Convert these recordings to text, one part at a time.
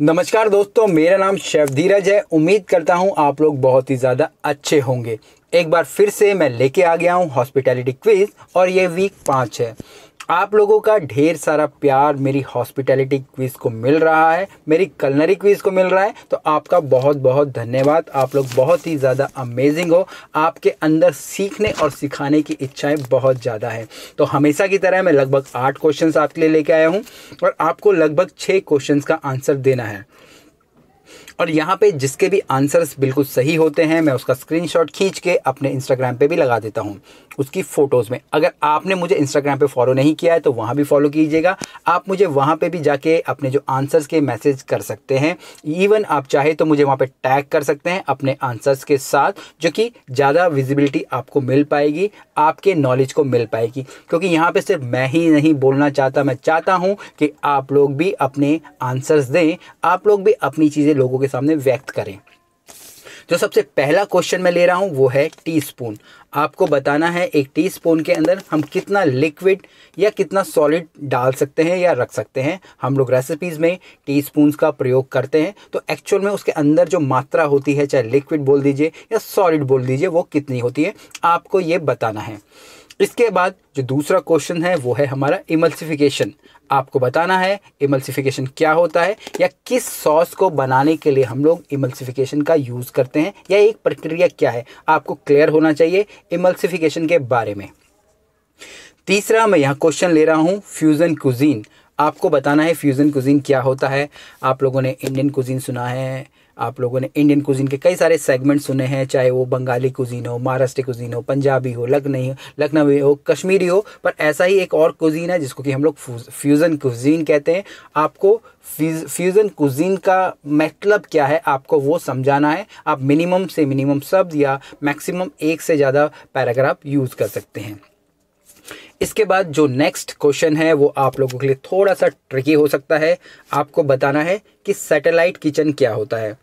नमस्कार दोस्तों मेरा नाम शेफ धीरज है उम्मीद करता हूँ आप लोग बहुत ही ज़्यादा अच्छे होंगे एक बार फिर से मैं लेके आ गया हूँ हॉस्पिटैलिटी क्विज और ये वीक पाँच है आप लोगों का ढेर सारा प्यार मेरी हॉस्पिटैलिटी क्विज को मिल रहा है मेरी कलनरी क्विज को मिल रहा है तो आपका बहुत बहुत धन्यवाद आप लोग बहुत ही ज़्यादा अमेजिंग हो आपके अंदर सीखने और सिखाने की इच्छाएं बहुत ज़्यादा है तो हमेशा की तरह मैं लगभग आठ क्वेश्चन आपके लिए लेके आया हूँ और आपको लगभग छः क्वेश्चन का आंसर देना है और यहाँ पे जिसके भी आंसर्स बिल्कुल सही होते हैं मैं उसका स्क्रीनशॉट खींच के अपने इंस्टाग्राम पे भी लगा देता हूँ उसकी फ़ोटोज़ में अगर आपने मुझे इंस्टाग्राम पे फॉलो नहीं किया है तो वहाँ भी फॉलो कीजिएगा आप मुझे वहाँ पे भी जाके अपने जो आंसर्स के मैसेज कर सकते हैं इवन आप चाहे तो मुझे वहाँ पर टैग कर सकते हैं अपने आंसर्स के साथ जो कि ज़्यादा विजिबिलिटी आपको मिल पाएगी आपके नॉलेज को मिल पाएगी क्योंकि यहाँ पर सिर्फ मैं ही नहीं बोलना चाहता मैं चाहता हूँ कि आप लोग भी अपने आंसर्स दें आप लोग भी अपनी चीज़ें लोगों के के सामने व्यक्त करें जो सबसे पहला क्वेश्चन मैं ले रहा हूँ वो है टीस्पून आपको बताना है एक टीस्पून के अंदर हम कितना लिक्विड या कितना सॉलिड डाल सकते हैं या रख सकते हैं हम लोग रेसिपीज़ में टी का प्रयोग करते हैं तो एक्चुअल में उसके अंदर जो मात्रा होती है चाहे लिक्विड बोल दीजिए या सॉलिड बोल दीजिए वो कितनी होती है आपको ये बताना है इसके बाद जो दूसरा क्वेश्चन है वो है हमारा इमल्सिफिकेशन आपको बताना है इमल्सिफिकेशन क्या होता है या किस सॉस को बनाने के लिए हम लोग इमल्सिफिकेशन का यूज़ करते हैं या एक प्रक्रिया क्या है आपको क्लियर होना चाहिए इमल्सिफिकेशन के बारे में तीसरा मैं यहाँ क्वेश्चन ले रहा हूँ फ्यूज़न कुजीन आपको बताना है फ्यूज़न कुजीन क्या होता है आप लोगों ने इंडियन कुजीन सुना है आप लोगों ने इंडियन कुजीन के कई सारे सेगमेंट सुने हैं चाहे वो बंगाली कुजीन हो महाराष्ट्र कुजीन हो पंजाबी हो लखनऊ लखनवी हो कश्मीरी हो पर ऐसा ही एक और कुजीन है जिसको कि हम लोग फ्यूज़न कुजीन कहते हैं आपको फ्यूज़न कुजीन का मतलब क्या है आपको वो समझाना है आप मिनिमम से मिनिमम शब्द या मैक्सिमम एक से ज़्यादा पैराग्राफ यूज़ कर सकते हैं इसके बाद जो नेक्स्ट क्वेश्चन है वो आप लोगों के लिए थोड़ा सा ट्रिकी हो सकता है आपको बताना है कि सैटेलाइट किचन क्या होता है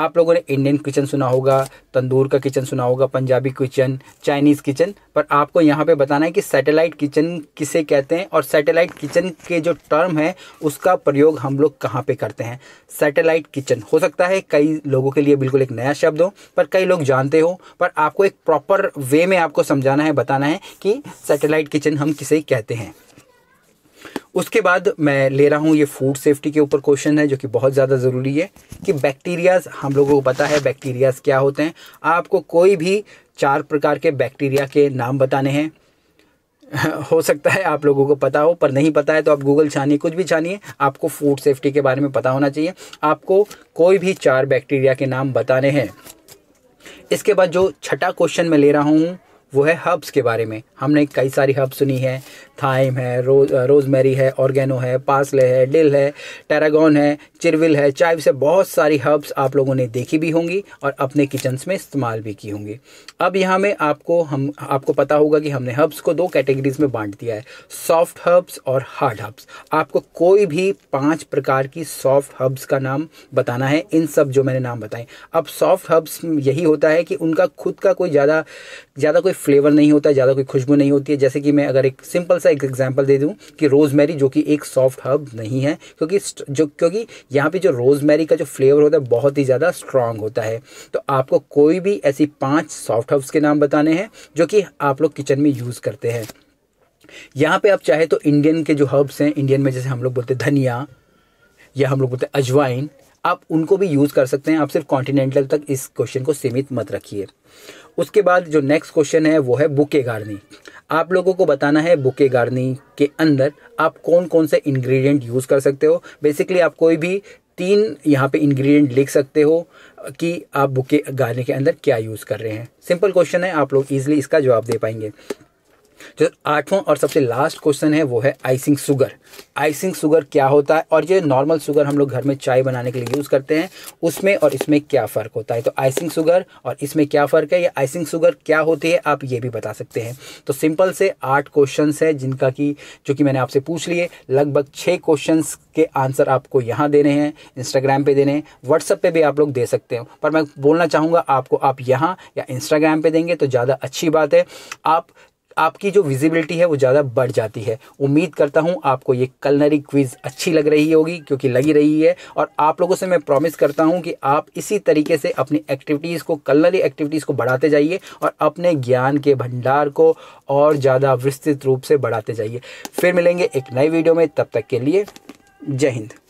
आप लोगों ने इंडियन किचन सुना होगा तंदूर का किचन सुना होगा पंजाबी किचन चाइनीज़ किचन पर आपको यहाँ पे बताना है कि सैटेलाइट किचन किसे कहते हैं और सैटेलाइट किचन के जो टर्म है उसका प्रयोग हम लोग कहाँ पे करते हैं सैटेलाइट किचन हो सकता है कई लोगों के लिए बिल्कुल एक नया शब्द हो पर कई लोग जानते हो पर आपको एक प्रॉपर वे में आपको समझाना है बताना है कि सैटेलाइट किचन हम किसे कहते हैं उसके बाद मैं ले रहा हूँ ये फूड सेफ्टी के ऊपर क्वेश्चन है जो कि बहुत ज़्यादा ज़रूरी है कि बैक्टीरियाज हम लोगों को पता है बैक्टीरियाज क्या होते हैं आपको कोई भी चार प्रकार के बैक्टीरिया के नाम बताने हैं हो सकता है आप लोगों को पता हो पर नहीं पता है तो आप गूगल छानिए कुछ भी छानिए आपको फूड सेफ्टी के बारे में पता होना चाहिए आपको कोई भी चार बैक्टीरिया के नाम बताने हैं इसके बाद जो छठा क्वेश्चन मैं ले रहा हूँ वो है हर्ब्स के बारे में हमने कई सारी हब्स सुनी है थाइम है रोज रोजमेरी है ऑर्गेनो है पार्सले है डिल है टेरागोन है चिरविल है चाइव से बहुत सारी हर्ब्स आप लोगों ने देखी भी होंगी और अपने किचन्स में इस्तेमाल भी की होंगी अब यहाँ में आपको हम आपको पता होगा कि हमने हर्ब्स को दो कैटेगरीज में बांट दिया है सॉफ्ट हर्ब्स और हार्ड हर्ब्स आपको कोई भी पांच प्रकार की सॉफ्ट हर्ब्स का नाम बताना है इन सब जो मैंने नाम बताए अब सॉफ्ट हर्ब्स यही होता है कि उनका खुद का कोई ज़्यादा ज़्यादा कोई फ्लेवर नहीं होता ज़्यादा कोई खुशबू नहीं होती है जैसे कि मैं अगर एक सिंपल सा सा एक एग्जाम्पल दे दूँ कि रोजमेरी जो कि एक सॉफ्ट हर्ब नहीं है क्योंकि जो क्योंकि यहाँ पे जो रोजमेरी का जो फ्लेवर होता है बहुत ही ज़्यादा स्ट्रांग होता है तो आपको कोई भी ऐसी पांच सॉफ्ट हर्ब्स के नाम बताने हैं जो कि आप लोग किचन में यूज़ करते हैं यहाँ पे आप चाहे तो इंडियन के जो हर्ब्स हैं इंडियन में जैसे हम लोग बोलते हैं धनिया या हम लोग बोलते हैं अजवाइन आप उनको भी यूज़ कर सकते हैं आप सिर्फ कॉन्टिनेंटल तक इस क्वेश्चन को सीमित मत रखिए उसके बाद जो नेक्स्ट क्वेश्चन है वो है बुके गार्डनिंग आप लोगों को बताना है बुके गार्डनी के अंदर आप कौन कौन से इंग्रेडिएंट यूज़ कर सकते हो बेसिकली आप कोई भी तीन यहाँ पे इंग्रेडिएंट लिख सकते हो कि आप बुके गार्डनिंग के अंदर क्या यूज़ कर रहे हैं सिंपल क्वेश्चन है आप लोग ईजिली इसका जवाब दे पाएंगे जो आठवां और सबसे लास्ट क्वेश्चन है वो है आइसिंग सुगर आइसिंग सुगर क्या होता है और ये नॉर्मल शुगर हम लोग घर में चाय बनाने के लिए यूज़ करते हैं उसमें और इसमें क्या फ़र्क होता है तो आइसिंग शुगर और इसमें क्या फ़र्क है या आइसिंग सुगर क्या होती है आप ये भी बता सकते हैं तो सिंपल से आठ क्वेश्चन है जिनका की जो कि मैंने आपसे पूछ लिए लगभग छः क्वेश्चन के आंसर आपको यहाँ देने हैं इंस्टाग्राम पे देने हैं व्हाट्सअप पे भी आप लोग दे सकते हो पर मैं बोलना चाहूँगा आपको आप यहाँ या इंस्टाग्राम पे देंगे तो ज़्यादा अच्छी बात है आप आपकी जो विजिबिलिटी है वो ज़्यादा बढ़ जाती है उम्मीद करता हूँ आपको ये कलनरी क्विज़ अच्छी लग रही होगी क्योंकि लगी रही है और आप लोगों से मैं प्रॉमिस करता हूँ कि आप इसी तरीके से अपनी एक्टिविटीज़ को कलनरी एक्टिविटीज़ को बढ़ाते जाइए और अपने ज्ञान के भंडार को और ज़्यादा विस्तृत रूप से बढ़ाते जाइए फिर मिलेंगे एक नए वीडियो में तब तक के लिए जय हिंद